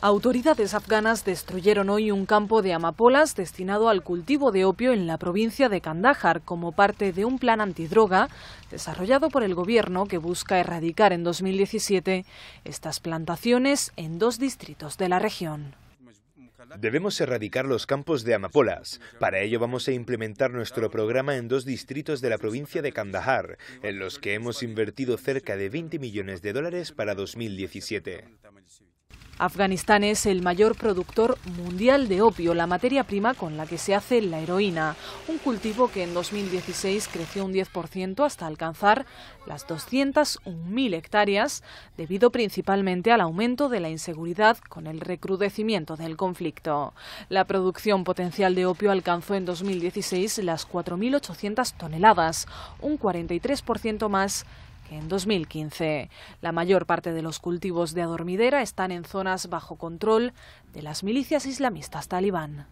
Autoridades afganas destruyeron hoy un campo de amapolas destinado al cultivo de opio en la provincia de Kandahar como parte de un plan antidroga desarrollado por el gobierno que busca erradicar en 2017 estas plantaciones en dos distritos de la región. Debemos erradicar los campos de amapolas. Para ello vamos a implementar nuestro programa en dos distritos de la provincia de Kandahar, en los que hemos invertido cerca de 20 millones de dólares para 2017. Afganistán es el mayor productor mundial de opio, la materia prima con la que se hace la heroína, un cultivo que en 2016 creció un 10% hasta alcanzar las 201.000 hectáreas, debido principalmente al aumento de la inseguridad con el recrudecimiento del conflicto. La producción potencial de opio alcanzó en 2016 las 4.800 toneladas, un 43% más en 2015. La mayor parte de los cultivos de adormidera están en zonas bajo control de las milicias islamistas talibán.